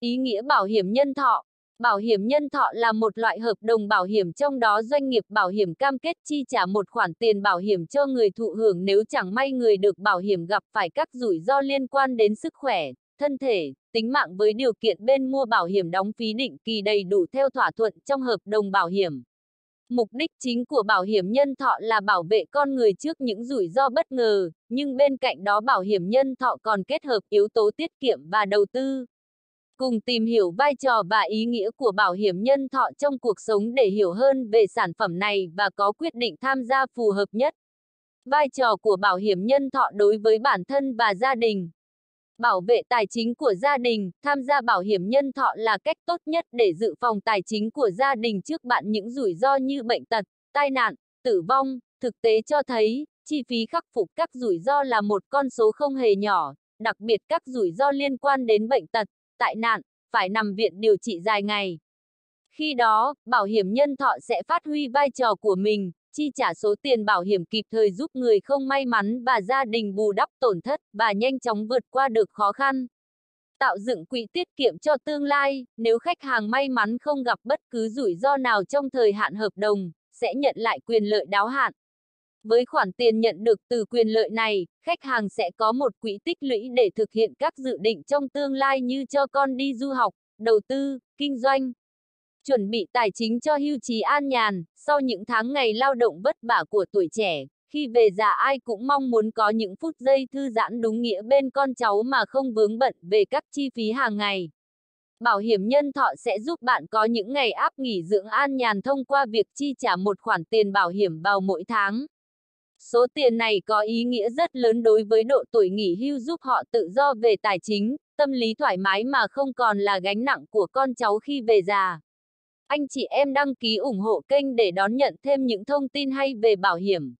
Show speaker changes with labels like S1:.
S1: Ý nghĩa bảo hiểm nhân thọ Bảo hiểm nhân thọ là một loại hợp đồng bảo hiểm trong đó doanh nghiệp bảo hiểm cam kết chi trả một khoản tiền bảo hiểm cho người thụ hưởng nếu chẳng may người được bảo hiểm gặp phải các rủi ro liên quan đến sức khỏe, thân thể, tính mạng với điều kiện bên mua bảo hiểm đóng phí định kỳ đầy đủ theo thỏa thuận trong hợp đồng bảo hiểm. Mục đích chính của bảo hiểm nhân thọ là bảo vệ con người trước những rủi ro bất ngờ, nhưng bên cạnh đó bảo hiểm nhân thọ còn kết hợp yếu tố tiết kiệm và đầu tư. Cùng tìm hiểu vai trò và ý nghĩa của bảo hiểm nhân thọ trong cuộc sống để hiểu hơn về sản phẩm này và có quyết định tham gia phù hợp nhất. Vai trò của bảo hiểm nhân thọ đối với bản thân và gia đình. Bảo vệ tài chính của gia đình, tham gia bảo hiểm nhân thọ là cách tốt nhất để dự phòng tài chính của gia đình trước bạn những rủi ro như bệnh tật, tai nạn, tử vong. Thực tế cho thấy, chi phí khắc phục các rủi ro là một con số không hề nhỏ, đặc biệt các rủi ro liên quan đến bệnh tật, tại nạn, phải nằm viện điều trị dài ngày. Khi đó, bảo hiểm nhân thọ sẽ phát huy vai trò của mình, chi trả số tiền bảo hiểm kịp thời giúp người không may mắn và gia đình bù đắp tổn thất và nhanh chóng vượt qua được khó khăn. Tạo dựng quỹ tiết kiệm cho tương lai, nếu khách hàng may mắn không gặp bất cứ rủi ro nào trong thời hạn hợp đồng, sẽ nhận lại quyền lợi đáo hạn. Với khoản tiền nhận được từ quyền lợi này, khách hàng sẽ có một quỹ tích lũy để thực hiện các dự định trong tương lai như cho con đi du học, đầu tư, kinh doanh. Chuẩn bị tài chính cho hưu trí an nhàn, sau những tháng ngày lao động vất vả của tuổi trẻ, khi về già ai cũng mong muốn có những phút giây thư giãn đúng nghĩa bên con cháu mà không vướng bận về các chi phí hàng ngày. Bảo hiểm nhân thọ sẽ giúp bạn có những ngày áp nghỉ dưỡng an nhàn thông qua việc chi trả một khoản tiền bảo hiểm vào mỗi tháng. Số tiền này có ý nghĩa rất lớn đối với độ tuổi nghỉ hưu giúp họ tự do về tài chính, tâm lý thoải mái mà không còn là gánh nặng của con cháu khi về già. Anh chị em đăng ký ủng hộ kênh để đón nhận thêm những thông tin hay về bảo hiểm.